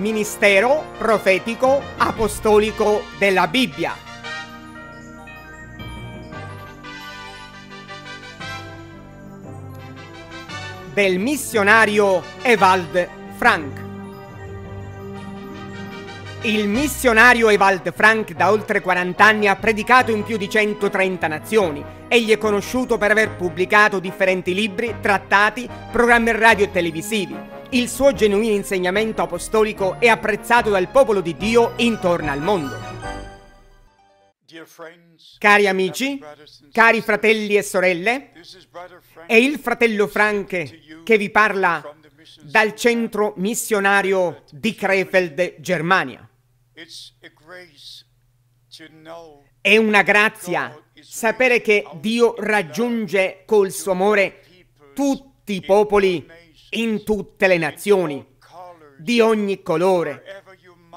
ministero profetico apostolico della Bibbia. Del missionario Evald Frank. Il missionario Evald Frank da oltre 40 anni ha predicato in più di 130 nazioni. Egli è conosciuto per aver pubblicato differenti libri, trattati, programmi radio e televisivi. Il suo genuino insegnamento apostolico è apprezzato dal popolo di Dio intorno al mondo. Cari amici, cari fratelli e sorelle, è il fratello Franche che vi parla dal centro missionario di Krefeld, Germania. È una grazia sapere che Dio raggiunge col suo amore tutti i popoli in tutte le nazioni, di ogni colore,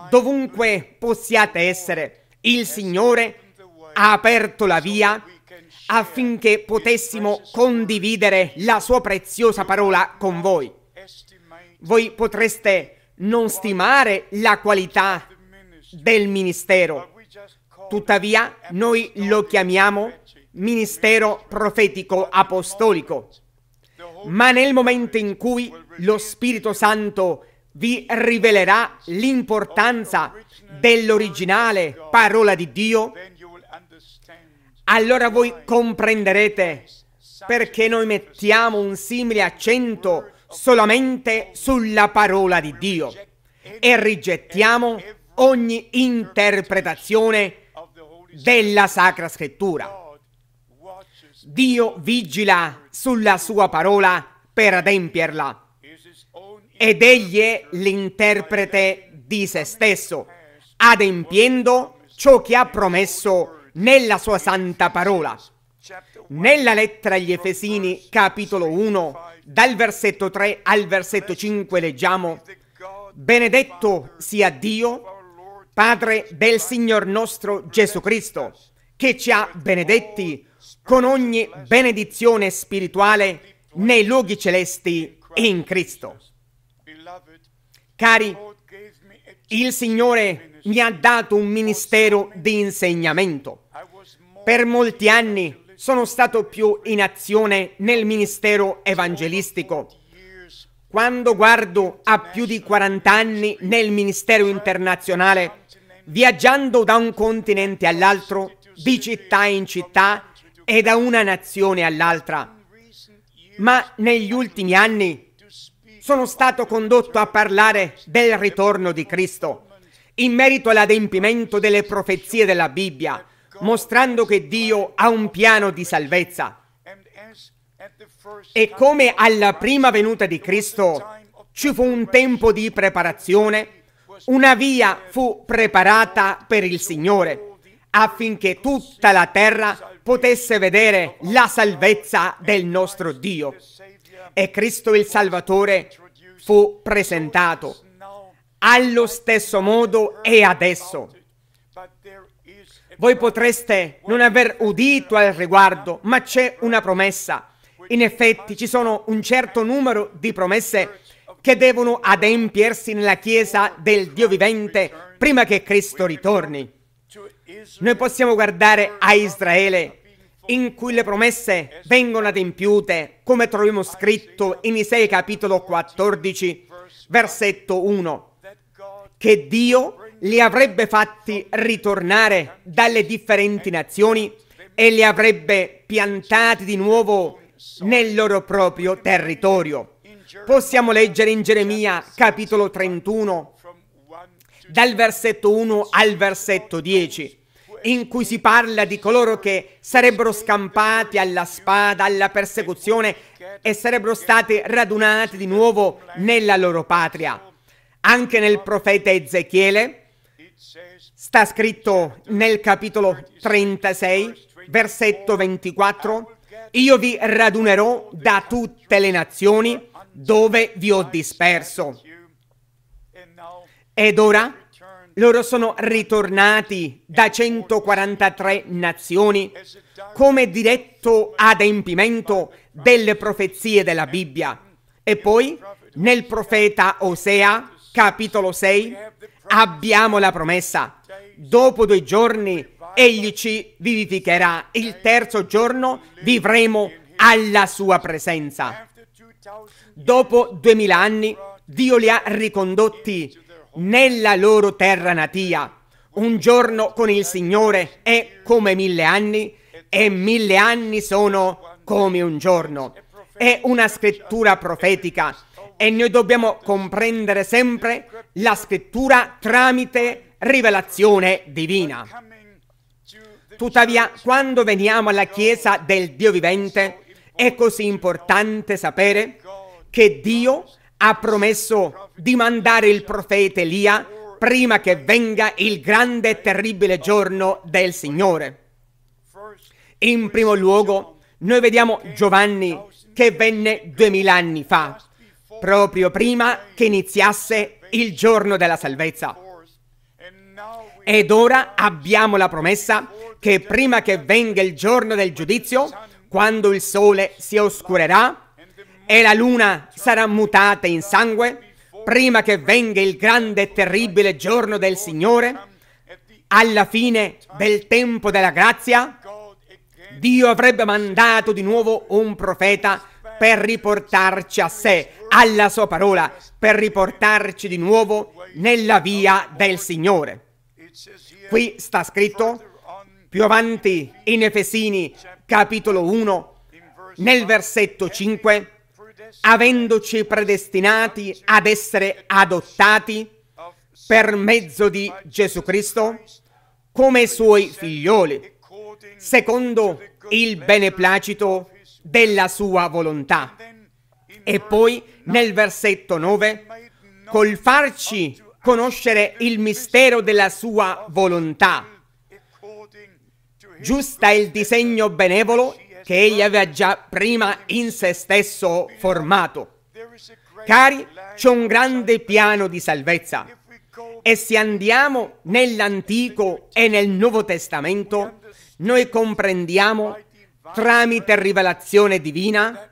dovunque possiate essere, il Signore ha aperto la via affinché potessimo condividere la sua preziosa parola con voi. Voi potreste non stimare la qualità del ministero, tuttavia noi lo chiamiamo ministero profetico apostolico ma nel momento in cui lo Spirito Santo vi rivelerà l'importanza dell'originale parola di Dio, allora voi comprenderete perché noi mettiamo un simile accento solamente sulla parola di Dio e rigettiamo ogni interpretazione della Sacra Scrittura. Dio vigila sulla sua parola per adempierla ed egli è l'interprete di se stesso, adempiendo ciò che ha promesso nella sua santa parola. Nella lettera agli Efesini, capitolo 1, dal versetto 3 al versetto 5 leggiamo, Benedetto sia Dio, Padre del Signor nostro Gesù Cristo, che ci ha benedetti con ogni benedizione spirituale nei luoghi celesti in Cristo. Cari, il Signore mi ha dato un ministero di insegnamento. Per molti anni sono stato più in azione nel ministero evangelistico. Quando guardo a più di 40 anni nel ministero internazionale, viaggiando da un continente all'altro, di città in città, e da una nazione all'altra, ma negli ultimi anni sono stato condotto a parlare del ritorno di Cristo in merito all'adempimento delle profezie della Bibbia, mostrando che Dio ha un piano di salvezza. E come alla prima venuta di Cristo ci fu un tempo di preparazione, una via fu preparata per il Signore affinché tutta la terra potesse vedere la salvezza del nostro Dio. E Cristo il Salvatore fu presentato allo stesso modo e adesso. Voi potreste non aver udito al riguardo, ma c'è una promessa. In effetti ci sono un certo numero di promesse che devono adempiersi nella Chiesa del Dio vivente prima che Cristo ritorni. Noi possiamo guardare a Israele in cui le promesse vengono adempiute, come troviamo scritto in Isaia capitolo 14, versetto 1, che Dio li avrebbe fatti ritornare dalle differenti nazioni e li avrebbe piantati di nuovo nel loro proprio territorio. Possiamo leggere in Geremia capitolo 31, dal versetto 1 al versetto 10 in cui si parla di coloro che sarebbero scampati alla spada, alla persecuzione e sarebbero stati radunati di nuovo nella loro patria. Anche nel profeta Ezechiele sta scritto nel capitolo 36, versetto 24, io vi radunerò da tutte le nazioni dove vi ho disperso. Ed ora loro sono ritornati da 143 nazioni come diretto adempimento delle profezie della Bibbia. E poi nel profeta Osea, capitolo 6, abbiamo la promessa. Dopo due giorni egli ci vivificherà. Il terzo giorno vivremo alla sua presenza. Dopo duemila anni Dio li ha ricondotti nella loro terra natia. Un giorno con il Signore è come mille anni e mille anni sono come un giorno. È una scrittura profetica e noi dobbiamo comprendere sempre la scrittura tramite rivelazione divina. Tuttavia, quando veniamo alla Chiesa del Dio vivente, è così importante sapere che Dio ha promesso di mandare il profeta Elia prima che venga il grande e terribile giorno del Signore. In primo luogo, noi vediamo Giovanni che venne duemila anni fa, proprio prima che iniziasse il giorno della salvezza. Ed ora abbiamo la promessa che prima che venga il giorno del giudizio, quando il sole si oscurerà, e la luna sarà mutata in sangue prima che venga il grande e terribile giorno del Signore, alla fine del tempo della grazia, Dio avrebbe mandato di nuovo un profeta per riportarci a sé, alla sua parola, per riportarci di nuovo nella via del Signore. Qui sta scritto più avanti in Efesini capitolo 1 nel versetto 5 avendoci predestinati ad essere adottati per mezzo di Gesù Cristo come suoi figlioli, secondo il beneplacito della sua volontà. E poi nel versetto 9, col farci conoscere il mistero della sua volontà, giusta il disegno benevolo che egli aveva già prima in se stesso formato. Cari, c'è un grande piano di salvezza. E se andiamo nell'Antico e nel Nuovo Testamento, noi comprendiamo tramite rivelazione divina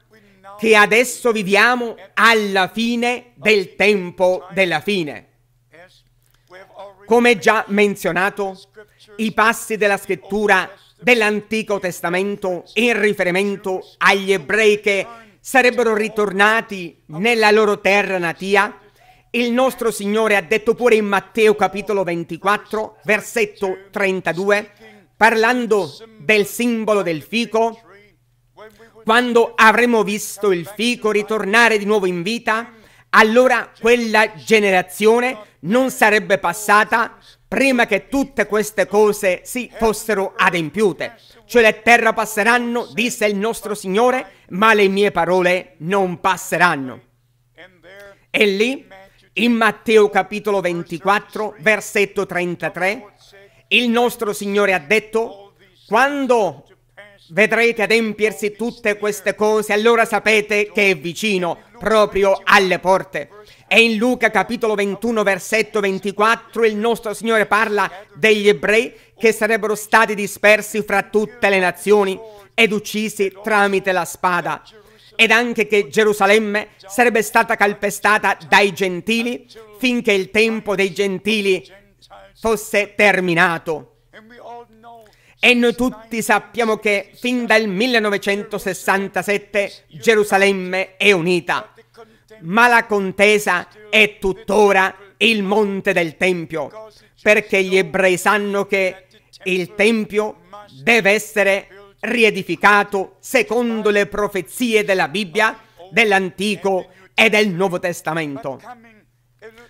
che adesso viviamo alla fine del tempo della fine. Come già menzionato, i passi della scrittura dell'Antico Testamento in riferimento agli ebrei che sarebbero ritornati nella loro terra natia? Il nostro Signore ha detto pure in Matteo capitolo 24, versetto 32, parlando del simbolo del fico, quando avremo visto il fico ritornare di nuovo in vita, allora quella generazione non sarebbe passata prima che tutte queste cose si fossero adempiute. Cioè le terre passeranno, disse il nostro Signore, ma le mie parole non passeranno. E lì, in Matteo capitolo 24, versetto 33, il nostro Signore ha detto, quando vedrete adempiersi tutte queste cose, allora sapete che è vicino, proprio alle porte. E in Luca capitolo 21 versetto 24 il nostro Signore parla degli ebrei che sarebbero stati dispersi fra tutte le nazioni ed uccisi tramite la spada. Ed anche che Gerusalemme sarebbe stata calpestata dai gentili finché il tempo dei gentili fosse terminato. E noi tutti sappiamo che fin dal 1967 Gerusalemme è unita ma la contesa è tuttora il monte del Tempio, perché gli ebrei sanno che il Tempio deve essere riedificato secondo le profezie della Bibbia, dell'Antico e del Nuovo Testamento.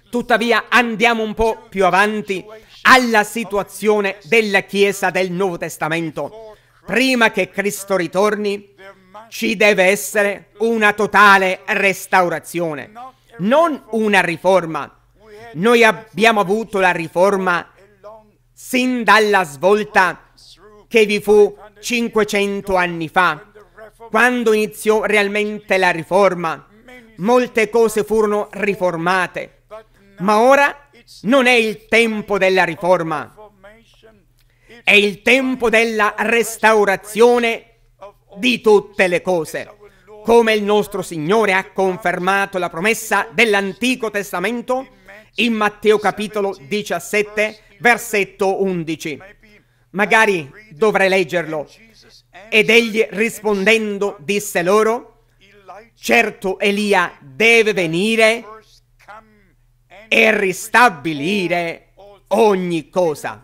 Tuttavia andiamo un po' più avanti alla situazione della Chiesa del Nuovo Testamento. Prima che Cristo ritorni, ci deve essere una totale restaurazione, non una riforma. Noi abbiamo avuto la riforma sin dalla svolta che vi fu 500 anni fa, quando iniziò realmente la riforma. Molte cose furono riformate, ma ora non è il tempo della riforma, è il tempo della restaurazione di tutte le cose. Come il nostro Signore ha confermato la promessa dell'Antico Testamento in Matteo capitolo 17, versetto 11. Magari dovrei leggerlo. Ed egli rispondendo disse loro, certo Elia deve venire e ristabilire ogni cosa.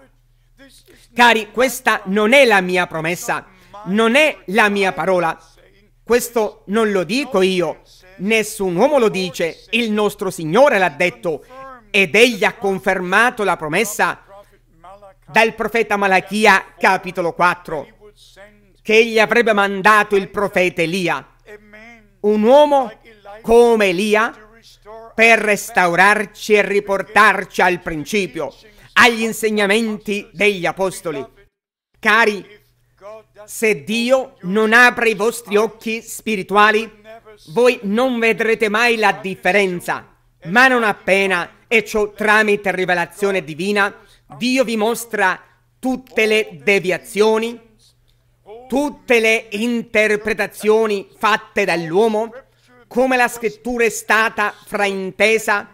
Cari, questa non è la mia promessa non è la mia parola. Questo non lo dico io. Nessun uomo lo dice. Il nostro Signore l'ha detto. Ed egli ha confermato la promessa dal profeta Malachia, capitolo 4, che egli avrebbe mandato il profeta Elia. Un uomo come Elia per restaurarci e riportarci al principio, agli insegnamenti degli apostoli. Cari, se Dio non apre i vostri occhi spirituali, voi non vedrete mai la differenza. Ma non appena, e ciò tramite rivelazione divina, Dio vi mostra tutte le deviazioni, tutte le interpretazioni fatte dall'uomo, come la scrittura è stata fraintesa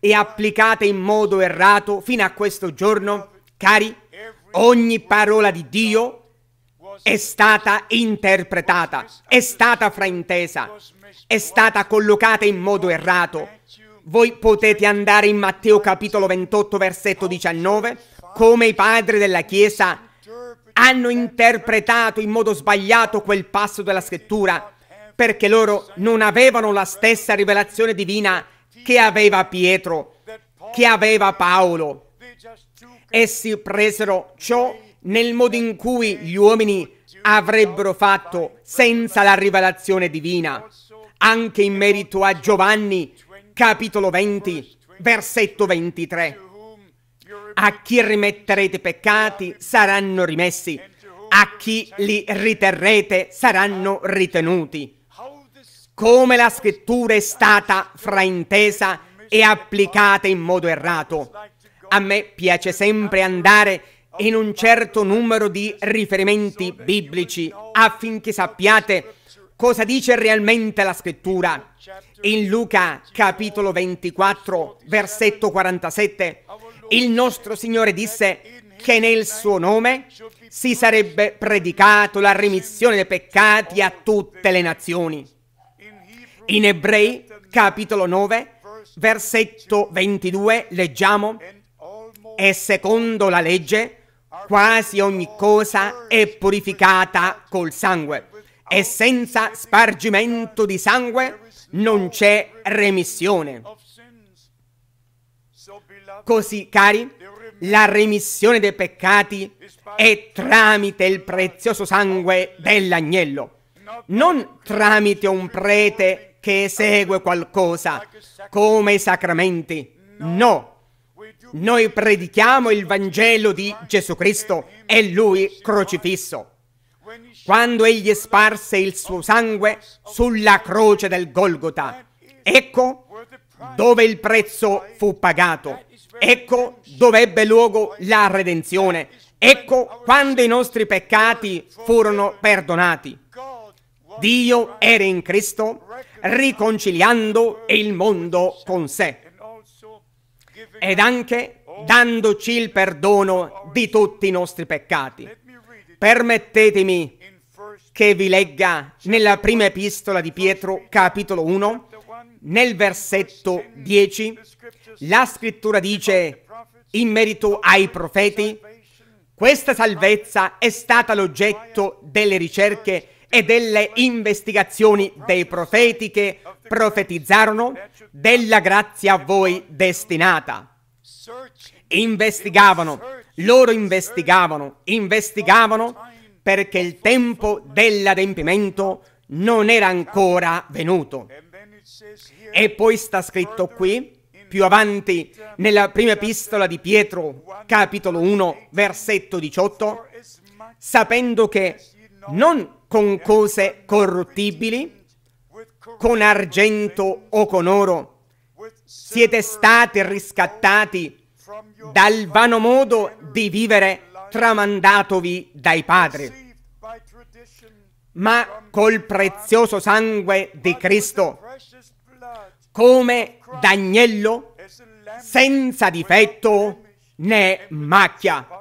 e applicata in modo errato fino a questo giorno, cari, ogni parola di Dio è stata interpretata, è stata fraintesa, è stata collocata in modo errato. Voi potete andare in Matteo capitolo 28 versetto 19, come i padri della Chiesa hanno interpretato in modo sbagliato quel passo della scrittura, perché loro non avevano la stessa rivelazione divina che aveva Pietro, che aveva Paolo. Essi presero ciò nel modo in cui gli uomini avrebbero fatto senza la rivelazione divina, anche in merito a Giovanni, capitolo 20, versetto 23. A chi rimetterete peccati saranno rimessi, a chi li riterrete saranno ritenuti. Come la scrittura è stata fraintesa e applicata in modo errato. A me piace sempre andare in un certo numero di riferimenti biblici affinché sappiate cosa dice realmente la scrittura. In Luca capitolo 24 versetto 47 il nostro Signore disse che nel suo nome si sarebbe predicato la remissione dei peccati a tutte le nazioni. In Ebrei capitolo 9 versetto 22 leggiamo e secondo la legge Quasi ogni cosa è purificata col sangue e senza spargimento di sangue non c'è remissione. Così, cari, la remissione dei peccati è tramite il prezioso sangue dell'agnello, non tramite un prete che esegue qualcosa come i sacramenti. No, noi predichiamo il Vangelo di Gesù Cristo e Lui crocifisso. Quando Egli sparse il suo sangue sulla croce del Golgota, ecco dove il prezzo fu pagato, ecco dove ebbe luogo la redenzione, ecco quando i nostri peccati furono perdonati. Dio era in Cristo riconciliando il mondo con sé ed anche dandoci il perdono di tutti i nostri peccati. Permettetemi che vi legga nella prima epistola di Pietro, capitolo 1, nel versetto 10, la scrittura dice in merito ai profeti, questa salvezza è stata l'oggetto delle ricerche e delle investigazioni dei profeti che profetizzarono della grazia a voi destinata. Investigavano, loro investigavano, investigavano perché il tempo dell'adempimento non era ancora venuto. E poi sta scritto qui, più avanti, nella prima epistola di Pietro, capitolo 1, versetto 18, sapendo che non con cose corruttibili, con argento o con oro. Siete stati riscattati dal vano modo di vivere tramandatovi dai padri. Ma col prezioso sangue di Cristo, come d'agnello senza difetto né macchia.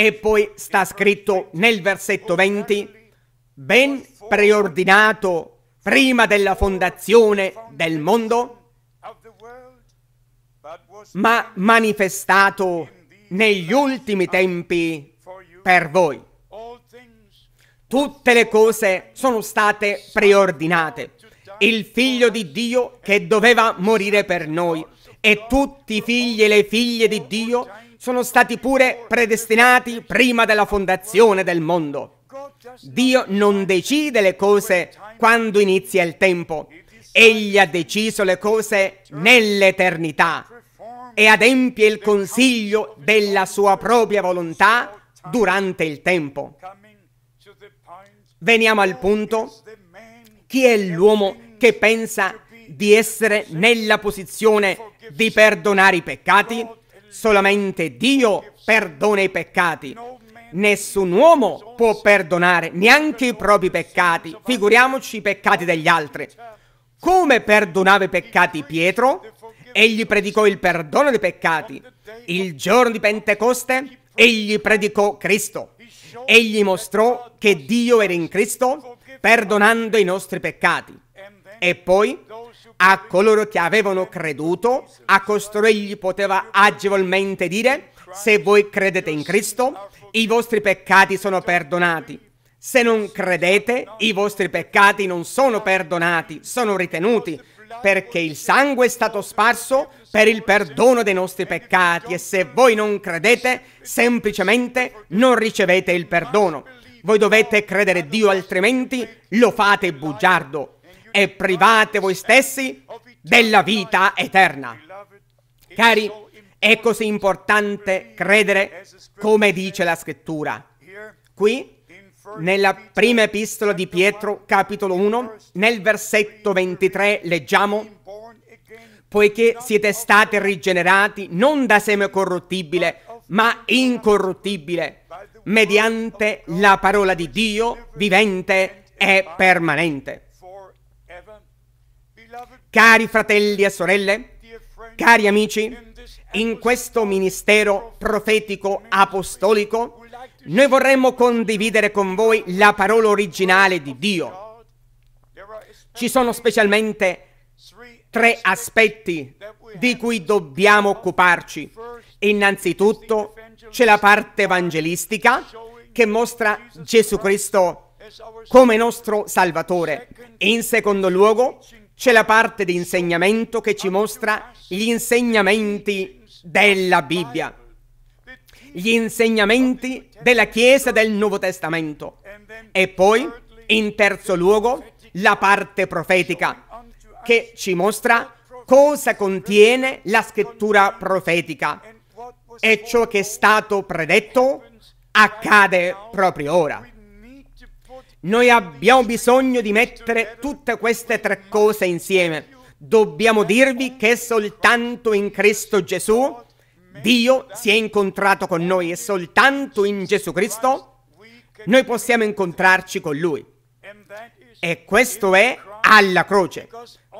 E poi sta scritto nel versetto 20, ben preordinato prima della fondazione del mondo, ma manifestato negli ultimi tempi per voi. Tutte le cose sono state preordinate. Il figlio di Dio che doveva morire per noi e tutti i figli e le figlie di Dio sono stati pure predestinati prima della fondazione del mondo. Dio non decide le cose quando inizia il tempo. Egli ha deciso le cose nell'eternità e adempie il consiglio della sua propria volontà durante il tempo. Veniamo al punto. Chi è l'uomo che pensa di essere nella posizione di perdonare i peccati? Solamente Dio perdona i peccati. Nessun uomo può perdonare neanche i propri peccati, figuriamoci i peccati degli altri. Come perdonava i peccati Pietro? Egli predicò il perdono dei peccati. Il giorno di Pentecoste egli predicò Cristo. Egli mostrò che Dio era in Cristo perdonando i nostri peccati. E poi a coloro che avevano creduto, a costui gli poteva agevolmente dire, se voi credete in Cristo, i vostri peccati sono perdonati. Se non credete, i vostri peccati non sono perdonati, sono ritenuti, perché il sangue è stato sparso per il perdono dei nostri peccati e se voi non credete, semplicemente non ricevete il perdono. Voi dovete credere Dio, altrimenti lo fate bugiardo e private voi stessi della vita eterna. Cari, è così importante credere come dice la scrittura. Qui, nella prima epistola di Pietro, capitolo 1, nel versetto 23, leggiamo poiché siete stati rigenerati non da seme corruttibile, ma incorruttibile, mediante la parola di Dio vivente e permanente. Cari fratelli e sorelle, cari amici, in questo ministero profetico apostolico noi vorremmo condividere con voi la parola originale di Dio. Ci sono specialmente tre aspetti di cui dobbiamo occuparci. Innanzitutto c'è la parte evangelistica che mostra Gesù Cristo come nostro Salvatore. In secondo luogo c'è la parte di insegnamento che ci mostra gli insegnamenti della Bibbia, gli insegnamenti della Chiesa del Nuovo Testamento e poi, in terzo luogo, la parte profetica che ci mostra cosa contiene la scrittura profetica e ciò che è stato predetto accade proprio ora. Noi abbiamo bisogno di mettere tutte queste tre cose insieme. Dobbiamo dirvi che soltanto in Cristo Gesù Dio si è incontrato con noi e soltanto in Gesù Cristo noi possiamo incontrarci con Lui. E questo è alla croce,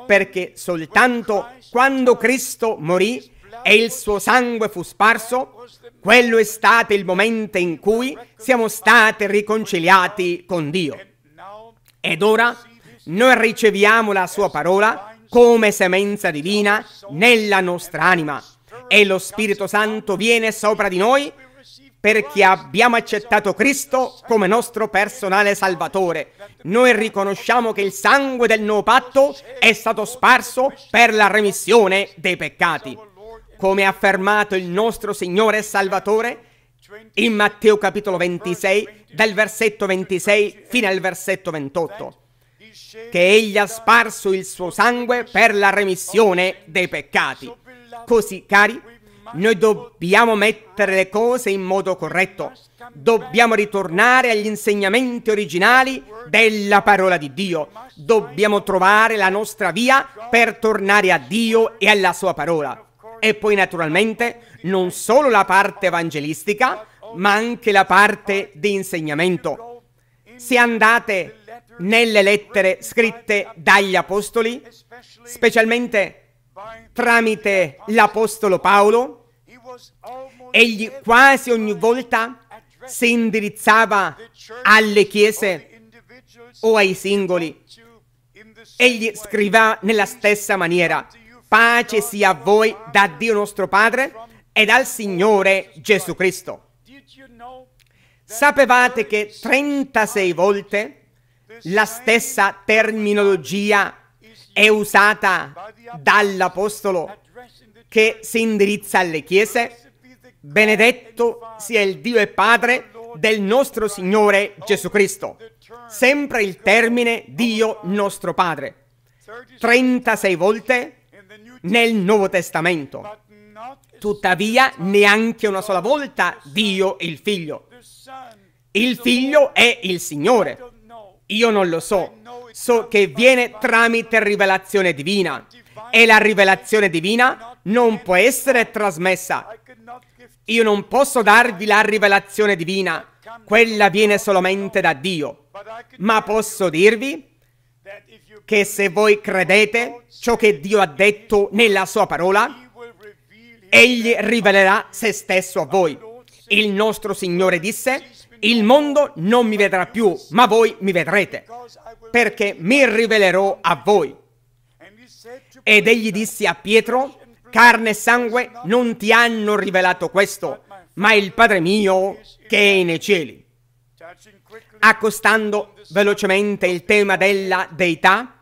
perché soltanto quando Cristo morì e il suo sangue fu sparso, quello è stato il momento in cui siamo stati riconciliati con Dio. Ed ora noi riceviamo la sua parola come semenza divina nella nostra anima e lo Spirito Santo viene sopra di noi perché abbiamo accettato Cristo come nostro personale salvatore. Noi riconosciamo che il sangue del nuovo patto è stato sparso per la remissione dei peccati come ha affermato il nostro Signore e Salvatore in Matteo capitolo 26, dal versetto 26 fino al versetto 28, che egli ha sparso il suo sangue per la remissione dei peccati. Così, cari, noi dobbiamo mettere le cose in modo corretto, dobbiamo ritornare agli insegnamenti originali della parola di Dio, dobbiamo trovare la nostra via per tornare a Dio e alla sua parola. E poi naturalmente non solo la parte evangelistica, ma anche la parte di insegnamento. Se andate nelle lettere scritte dagli apostoli, specialmente tramite l'apostolo Paolo, egli quasi ogni volta si indirizzava alle chiese o ai singoli. Egli scriveva nella stessa maniera. Pace sia a voi da Dio nostro Padre e dal Signore Gesù Cristo. Sapevate che 36 volte la stessa terminologia è usata dall'Apostolo che si indirizza alle chiese? Benedetto sia il Dio e Padre del nostro Signore Gesù Cristo. Sempre il termine Dio nostro Padre. 36 volte nel Nuovo Testamento. Tuttavia, neanche una sola volta Dio il Figlio. Il Figlio è il Signore. Io non lo so. So che viene tramite rivelazione divina. E la rivelazione divina non può essere trasmessa. Io non posso darvi la rivelazione divina. Quella viene solamente da Dio. Ma posso dirvi che se voi credete ciò che Dio ha detto nella sua parola, Egli rivelerà se stesso a voi. Il nostro Signore disse, il mondo non mi vedrà più, ma voi mi vedrete, perché mi rivelerò a voi. Ed egli disse a Pietro, carne e sangue non ti hanno rivelato questo, ma il Padre mio che è nei cieli accostando velocemente il tema della deità.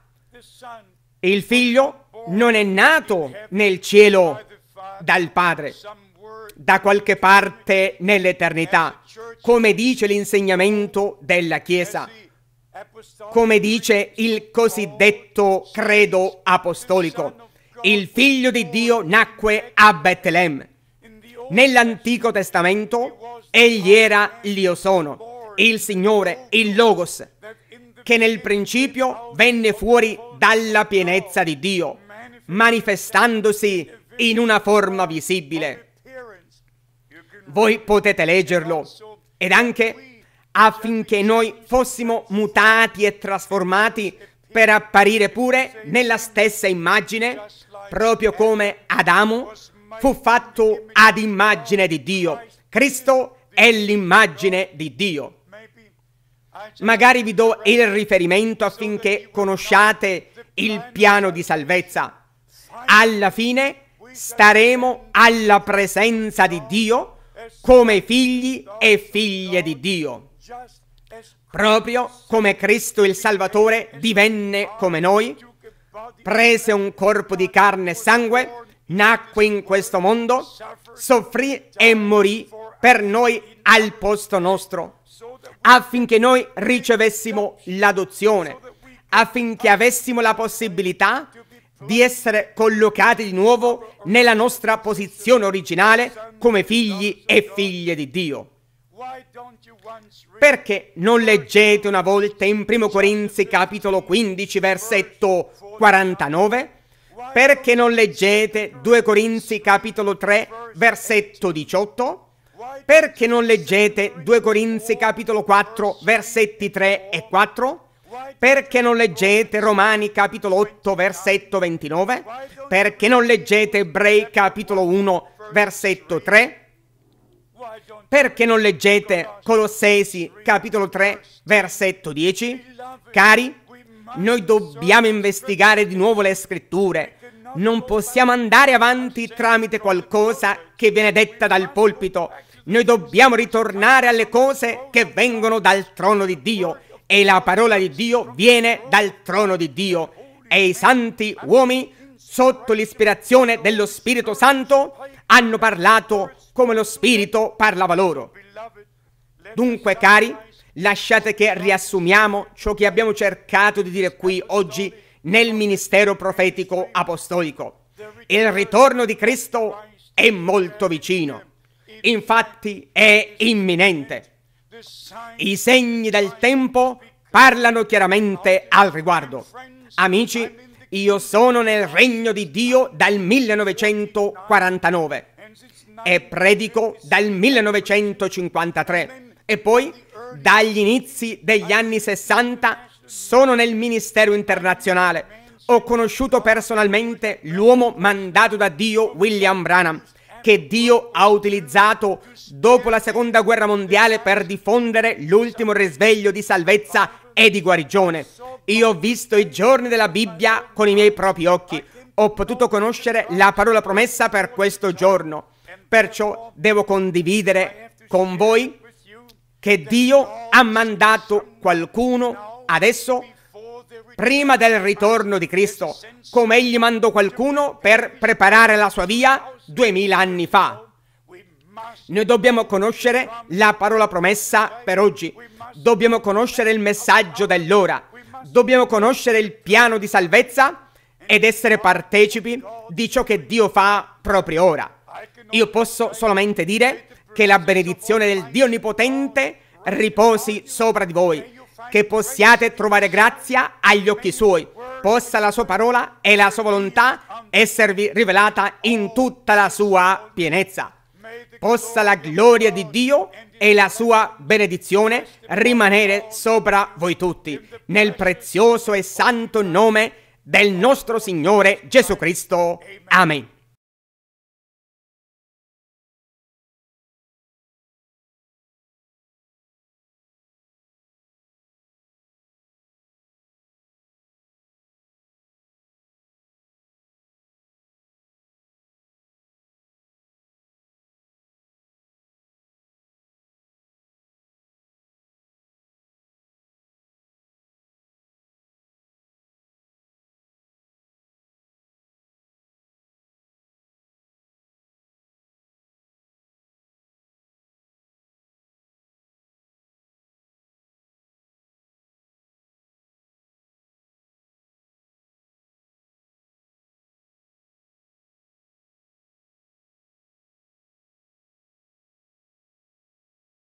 Il figlio non è nato nel cielo dal Padre, da qualche parte nell'eternità, come dice l'insegnamento della Chiesa, come dice il cosiddetto credo apostolico. Il figlio di Dio nacque a Betlemme. Nell'Antico Testamento egli era l'Io sono il Signore, il Logos, che nel principio venne fuori dalla pienezza di Dio, manifestandosi in una forma visibile. Voi potete leggerlo ed anche affinché noi fossimo mutati e trasformati per apparire pure nella stessa immagine, proprio come Adamo fu fatto ad immagine di Dio. Cristo è l'immagine di Dio. Magari vi do il riferimento affinché conosciate il piano di salvezza. Alla fine staremo alla presenza di Dio come figli e figlie di Dio. Proprio come Cristo il Salvatore divenne come noi, prese un corpo di carne e sangue, nacque in questo mondo, soffrì e morì per noi al posto nostro affinché noi ricevessimo l'adozione, affinché avessimo la possibilità di essere collocati di nuovo nella nostra posizione originale come figli e figlie di Dio. Perché non leggete una volta in 1 Corinzi capitolo 15 versetto 49? Perché non leggete 2 Corinzi capitolo 3 versetto 18? Perché non leggete 2 Corinzi capitolo 4 versetti 3 e 4? Perché non leggete Romani capitolo 8 versetto 29? Perché non leggete Ebrei capitolo 1 versetto 3? Perché non leggete Colossesi capitolo 3 versetto 10? Cari, noi dobbiamo investigare di nuovo le scritture. Non possiamo andare avanti tramite qualcosa che viene detta dal polpito noi dobbiamo ritornare alle cose che vengono dal trono di Dio e la parola di Dio viene dal trono di Dio e i santi uomini sotto l'ispirazione dello Spirito Santo hanno parlato come lo Spirito parlava loro. Dunque, cari, lasciate che riassumiamo ciò che abbiamo cercato di dire qui oggi nel ministero profetico apostolico. Il ritorno di Cristo è molto vicino infatti è imminente. I segni del tempo parlano chiaramente al riguardo. Amici, io sono nel regno di Dio dal 1949 e predico dal 1953 e poi dagli inizi degli anni 60 sono nel ministero internazionale. Ho conosciuto personalmente l'uomo mandato da Dio William Branham che Dio ha utilizzato dopo la seconda guerra mondiale per diffondere l'ultimo risveglio di salvezza e di guarigione. Io ho visto i giorni della Bibbia con i miei propri occhi. Ho potuto conoscere la parola promessa per questo giorno. Perciò devo condividere con voi che Dio ha mandato qualcuno adesso prima del ritorno di Cristo, come egli mandò qualcuno per preparare la sua via duemila anni fa. Noi dobbiamo conoscere la parola promessa per oggi, dobbiamo conoscere il messaggio dell'ora, dobbiamo conoscere il piano di salvezza ed essere partecipi di ciò che Dio fa proprio ora. Io posso solamente dire che la benedizione del Dio Onnipotente riposi sopra di voi che possiate trovare grazia agli occhi suoi. Possa la sua parola e la sua volontà esservi rivelata in tutta la sua pienezza. Possa la gloria di Dio e la sua benedizione rimanere sopra voi tutti, nel prezioso e santo nome del nostro Signore Gesù Cristo. Amen.